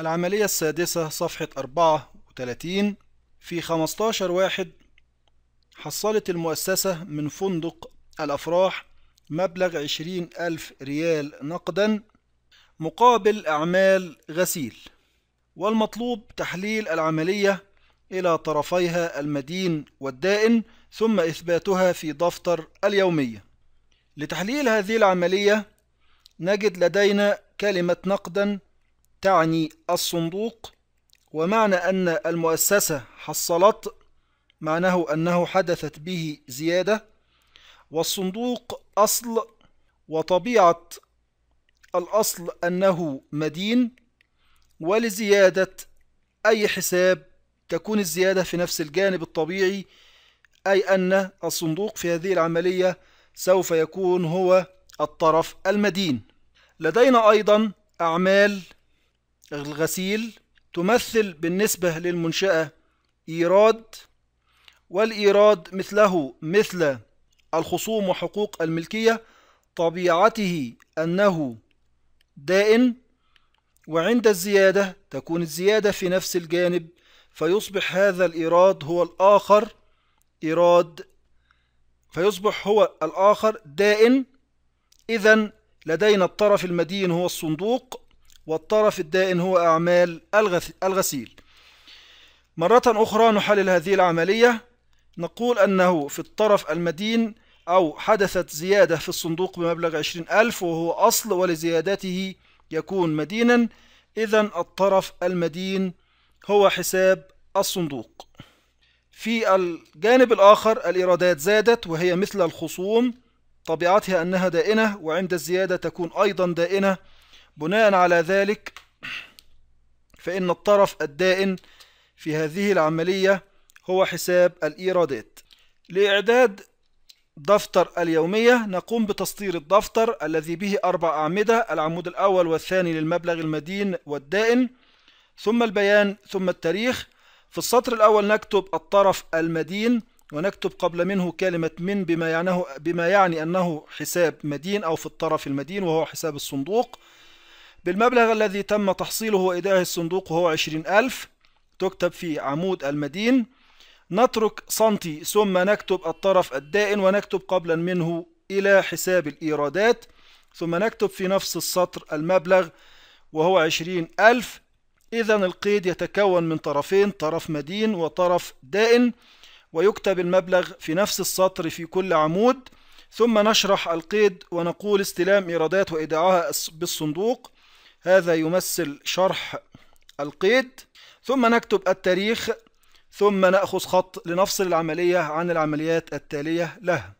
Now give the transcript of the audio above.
العملية السادسة صفحة 34 في 15 واحد حصلت المؤسسة من فندق الأفراح مبلغ 20 ألف ريال نقدا مقابل أعمال غسيل والمطلوب تحليل العملية إلى طرفيها المدين والدائن ثم إثباتها في دفتر اليومية لتحليل هذه العملية نجد لدينا كلمة نقدا تعني الصندوق ومعنى أن المؤسسة حصلت معناه أنه حدثت به زيادة والصندوق أصل وطبيعة الأصل أنه مدين ولزيادة أي حساب تكون الزيادة في نفس الجانب الطبيعي أي أن الصندوق في هذه العملية سوف يكون هو الطرف المدين لدينا أيضا أعمال الغسيل تمثل بالنسبة للمنشأة إيراد والإيراد مثله مثل الخصوم وحقوق الملكية طبيعته أنه دائن وعند الزيادة تكون الزيادة في نفس الجانب فيصبح هذا الإيراد هو الآخر إيراد فيصبح هو الآخر دائن إذا لدينا الطرف المدين هو الصندوق والطرف الدائن هو أعمال الغسيل مرة أخرى نحلل هذه العملية نقول أنه في الطرف المدين أو حدثت زيادة في الصندوق بمبلغ 20000 وهو أصل ولزيادته يكون مدينا إذا الطرف المدين هو حساب الصندوق في الجانب الآخر الإيرادات زادت وهي مثل الخصوم طبيعتها أنها دائنة وعند الزيادة تكون أيضا دائنة بناء على ذلك فإن الطرف الدائن في هذه العملية هو حساب الإيرادات لإعداد دفتر اليومية نقوم بتسطير الدفتر الذي به أربع أعمدة العمود الأول والثاني للمبلغ المدين والدائن ثم البيان ثم التاريخ في السطر الأول نكتب الطرف المدين ونكتب قبل منه كلمة من بما, بما يعني أنه حساب مدين أو في الطرف المدين وهو حساب الصندوق بالمبلغ الذي تم تحصيله وإيداع الصندوق وهو 20000 تكتب في عمود المدين نترك سنتي ثم نكتب الطرف الدائن ونكتب قبلا منه إلى حساب الإيرادات ثم نكتب في نفس السطر المبلغ وهو عشرين ألف إذا القيد يتكون من طرفين طرف مدين وطرف دائن ويكتب المبلغ في نفس السطر في كل عمود ثم نشرح القيد ونقول استلام إيرادات وإيداعها بالصندوق هذا يمثل شرح القيد ثم نكتب التاريخ ثم نأخذ خط لنفصل العملية عن العمليات التالية لها